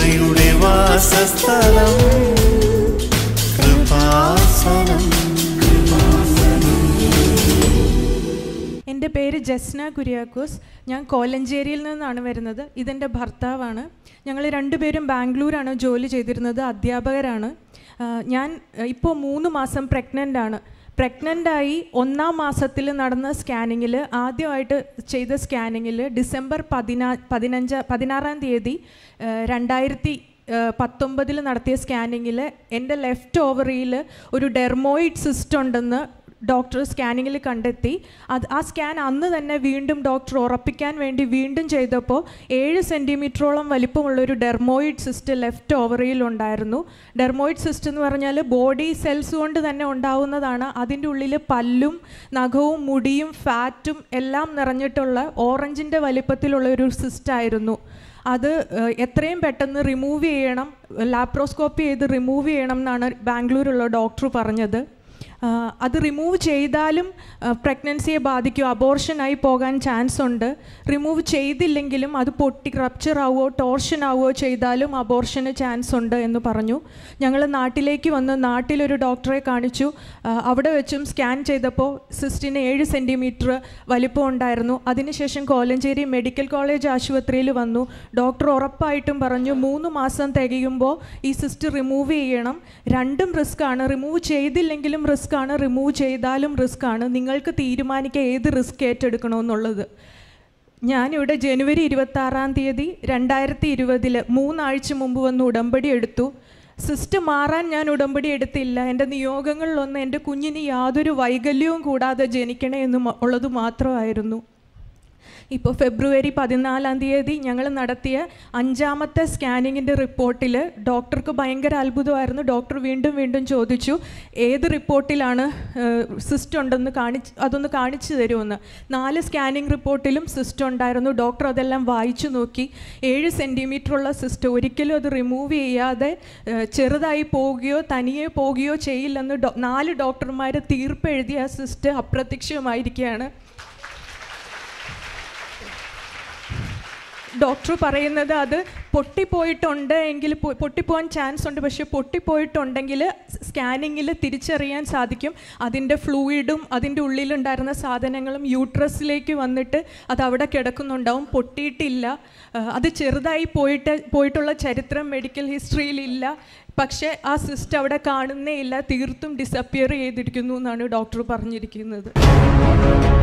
കൃപയുടെ വാസസ്ഥലം കൃപാസനം എൻ്റെ പേര് ജസ്ന കുര്യാക്കോസ് ഞാൻ കോലഞ്ചേരിയിൽ നിന്നാണ് വരുന്നത് ഇതെൻ്റെ ഭർത്താവാണ് ഞങ്ങൾ രണ്ടുപേരും ബാംഗ്ലൂരാണ് ജോലി ചെയ്തിരുന്നത് അധ്യാപകരാണ് ഞാൻ ഇപ്പോൾ മൂന്ന് മാസം പ്രഗ്നൻ്റ് ആണ് പ്രഗ്നൻ്റായി ഒന്നാം മാസത്തിൽ നടന്ന സ്കാനിങ്ങിൽ ആദ്യമായിട്ട് ചെയ്ത സ്കാനിങ്ങിൽ ഡിസംബർ പതിനാ പതിനഞ്ച് പതിനാറാം തീയതി രണ്ടായിരത്തി പത്തൊമ്പതിൽ നടത്തിയ സ്കാനിങ്ങിൽ എൻ്റെ ലെഫ്റ്റ് ഓവറിയിൽ ഒരു ഡെർമോയിഡ് സിസ്റ്റ് ഉണ്ടെന്ന് ഡോക്ടർ സ്കാനിങ്ങിൽ കണ്ടെത്തി അത് ആ സ്കാൻ അന്ന് തന്നെ വീണ്ടും ഡോക്ടർ ഉറപ്പിക്കാൻ വേണ്ടി വീണ്ടും ചെയ്തപ്പോൾ ഏഴ് സെൻറ്റിമീറ്ററോളം വലിപ്പമുള്ളൊരു ഡെർമോയിഡ് സിസ്റ്റ് ലെഫ്റ്റ് ഉണ്ടായിരുന്നു ഡെർമോയിഡ് സിസ്റ്റ് എന്ന് പറഞ്ഞാൽ ബോഡി സെൽസ് കൊണ്ട് തന്നെ ഉണ്ടാവുന്നതാണ് അതിൻ്റെ ഉള്ളിൽ പല്ലും നഖവും മുടിയും ഫാറ്റും എല്ലാം നിറഞ്ഞിട്ടുള്ള ഓറഞ്ചിൻ്റെ വലിപ്പത്തിലുള്ള ഒരു സിസ്റ്റായിരുന്നു അത് എത്രയും പെട്ടെന്ന് റിമൂവ് ചെയ്യണം ലാപ്രോസ്കോപ്പി ചെയ്ത് റിമൂവ് ചെയ്യണം എന്നാണ് ബാംഗ്ലൂരുള്ള ഡോക്ടർ പറഞ്ഞത് അത് റിമൂവ് ചെയ്താലും പ്രഗ്നൻസിയെ ബാധിക്കും അബോർഷനായി പോകാൻ ചാൻസ് ഉണ്ട് റിമൂവ് ചെയ്തില്ലെങ്കിലും അത് പൊട്ടി റപ്ചർ ആവുകയോ ടോർഷൻ ആവുകയോ ചെയ്താലും അബോർഷന് ചാൻസ് ഉണ്ട് എന്ന് പറഞ്ഞു ഞങ്ങൾ നാട്ടിലേക്ക് വന്ന് നാട്ടിലൊരു ഡോക്ടറെ കാണിച്ചു അവിടെ വെച്ചും സ്കാൻ ചെയ്തപ്പോൾ സിസ്റ്റിന് ഏഴ് സെൻറ്റിമീറ്റർ വലിപ്പം ഉണ്ടായിരുന്നു അതിനുശേഷം കോലഞ്ചേരി മെഡിക്കൽ കോളേജ് ആശുപത്രിയിൽ വന്നു ഡോക്ടർ ഉറപ്പായിട്ടും പറഞ്ഞു മൂന്ന് മാസം തികയുമ്പോൾ ഈ സിസ്റ്റ് റിമൂവ് ചെയ്യണം രണ്ടും റിസ്ക് ആണ് റിമൂവ് ചെയ്തില്ലെങ്കിലും റിസ്ക് റിസ്ക് ആണ് റിമൂവ് ചെയ്താലും റിസ്ക് ആണ് നിങ്ങൾക്ക് തീരുമാനിക്കുക ഏത് റിസ്ക് ഏറ്റെടുക്കണമെന്നുള്ളത് ഞാനിവിടെ ജനുവരി ഇരുപത്താറാം തീയതി രണ്ടായിരത്തി ഇരുപതിൽ മൂന്നാഴ്ച മുമ്പ് വന്ന് ഉടമ്പടി എടുത്തു സിസ്റ്റം മാറാൻ ഞാൻ ഉടമ്പടി എടുത്തില്ല എൻ്റെ നിയോഗങ്ങളിലൊന്ന് എൻ്റെ കുഞ്ഞിന് യാതൊരു വൈകല്യവും കൂടാതെ ജനിക്കണേ എന്ന് ഉള്ളത് മാത്രമായിരുന്നു ഇപ്പോൾ ഫെബ്രുവരി പതിനാലാം തീയതി ഞങ്ങൾ നടത്തിയ അഞ്ചാമത്തെ സ്കാനിങ്ങിൻ്റെ റിപ്പോർട്ടിൽ ഡോക്ടർക്ക് ഭയങ്കര അത്ഭുതമായിരുന്നു ഡോക്ടർ വീണ്ടും വീണ്ടും ചോദിച്ചു ഏത് റിപ്പോർട്ടിലാണ് സിസ്റ്റ് ഉണ്ടെന്ന് കാണിച്ച് അതൊന്ന് കാണിച്ചു തരുമെന്ന് നാല് സ്കാനിങ് റിപ്പോർട്ടിലും സിസ്റ്റ് ഉണ്ടായിരുന്നു ഡോക്ടർ അതെല്ലാം വായിച്ചു നോക്കി ഏഴ് സെൻറ്റിമീറ്ററുള്ള സിസ്റ്റ് ഒരിക്കലും അത് റിമൂവ് ചെയ്യാതെ ചെറുതായി പോവുകയോ തനിയെ പോവുകയോ ചെയ്യില്ലെന്ന് നാല് ഡോക്ടർമാർ ആ സിസ്റ്റ് അപ്രത്യക്ഷമായിരിക്കുകയാണ് ഡോക്ടർ പറയുന്നത് അത് പൊട്ടിപ്പോയിട്ടുണ്ട് എങ്കിൽ പൊട്ടിപ്പോവാൻ ചാൻസ് ഉണ്ട് പക്ഷേ പൊട്ടിപ്പോയിട്ടുണ്ടെങ്കിൽ സ്കാനിങ്ങിൽ തിരിച്ചറിയാൻ സാധിക്കും അതിൻ്റെ ഫ്ലൂയിഡും അതിൻ്റെ ഉള്ളിലുണ്ടായിരുന്ന സാധനങ്ങളും യൂട്രസിലേക്ക് വന്നിട്ട് അത് അവിടെ കിടക്കുന്നുണ്ടാവും പൊട്ടിയിട്ടില്ല അത് ചെറുതായി പോയിട്ട് പോയിട്ടുള്ള ചരിത്രം മെഡിക്കൽ ഹിസ്റ്ററിയിലില്ല പക്ഷേ ആ സിസ്റ്റം അവിടെ കാണുന്നേ ഇല്ല തീർത്തും ഡിസപ്പിയർ ചെയ്തിരിക്കുന്നു എന്നാണ് ഡോക്ടർ പറഞ്ഞിരിക്കുന്നത്